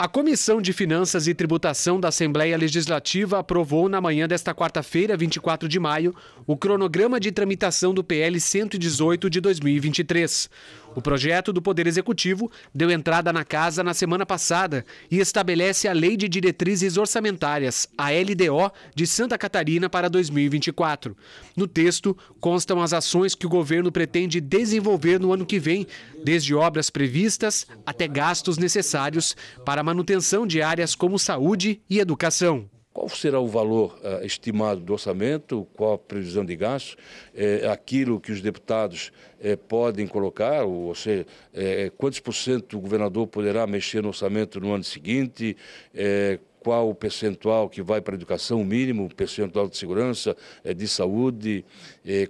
A Comissão de Finanças e Tributação da Assembleia Legislativa aprovou na manhã desta quarta-feira, 24 de maio, o cronograma de tramitação do PL 118 de 2023. O projeto do Poder Executivo deu entrada na casa na semana passada e estabelece a Lei de Diretrizes Orçamentárias, a LDO, de Santa Catarina para 2024. No texto constam as ações que o governo pretende desenvolver no ano que vem, desde obras previstas até gastos necessários para a manutenção de áreas como saúde e educação será o valor uh, estimado do orçamento, qual a previsão de gastos, eh, aquilo que os deputados eh, podem colocar, ou, ou seja, eh, quantos por cento o governador poderá mexer no orçamento no ano seguinte, eh, qual o percentual que vai para a educação mínimo, percentual de segurança, eh, de saúde,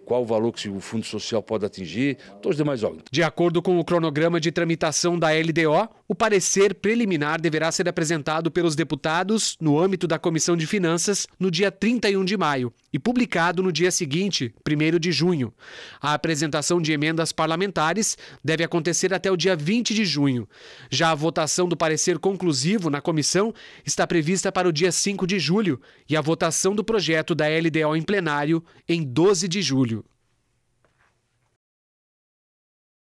qual o valor que o Fundo Social pode atingir, todos os demais órgãos. De acordo com o cronograma de tramitação da LDO, o parecer preliminar deverá ser apresentado pelos deputados no âmbito da Comissão de Finanças no dia 31 de maio e publicado no dia seguinte, 1 de junho. A apresentação de emendas parlamentares deve acontecer até o dia 20 de junho. Já a votação do parecer conclusivo na comissão está prevista para o dia 5 de julho e a votação do projeto da LDO em plenário em 12 de julho.